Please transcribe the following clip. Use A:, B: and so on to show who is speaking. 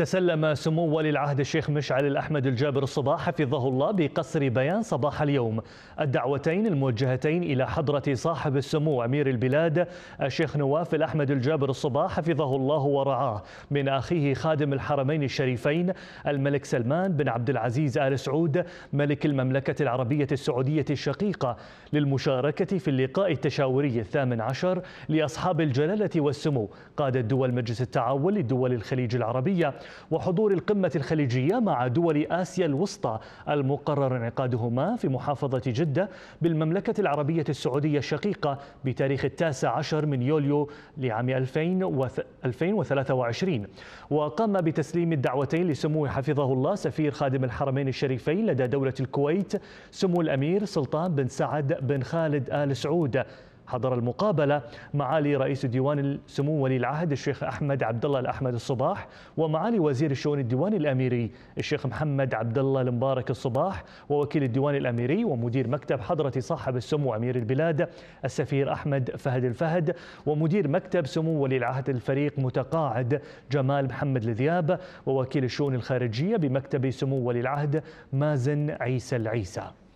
A: تسلم سمو ولي العهد الشيخ مشعل الأحمد الجابر الصباح حفظه الله بقصر بيان صباح اليوم الدعوتين الموجهتين إلى حضرة صاحب السمو أمير البلاد الشيخ نواف الأحمد الجابر الصباح حفظه الله ورعاه من أخيه خادم الحرمين الشريفين الملك سلمان بن عبد العزيز آل سعود ملك المملكة العربية السعودية الشقيقة للمشاركة في اللقاء التشاوري الثامن عشر لأصحاب الجلالة والسمو قادة دول مجلس التعاون لدول الخليج العربية وحضور القمة الخليجية مع دول آسيا الوسطى المقرر انعقادهما في محافظة جدة بالمملكة العربية السعودية الشقيقة بتاريخ التاسع عشر من يوليو لعام 2023 وقام بتسليم الدعوتين لسمو حفظه الله سفير خادم الحرمين الشريفين لدى دولة الكويت سمو الأمير سلطان بن سعد بن خالد آل سعود حضر المقابله معالي رئيس ديوان سمو ولي العهد الشيخ احمد عبد الله الاحمد الصباح ومعالي وزير الشؤون الديواني الاميري الشيخ محمد عبد الله المبارك الصباح ووكيل الديوان الاميري ومدير مكتب حضره صاحب السمو امير البلاد السفير احمد فهد الفهد ومدير مكتب سمو ولي العهد الفريق متقاعد جمال محمد الذياب ووكيل الشؤون الخارجيه بمكتب سمو ولي العهد مازن عيسى العيسى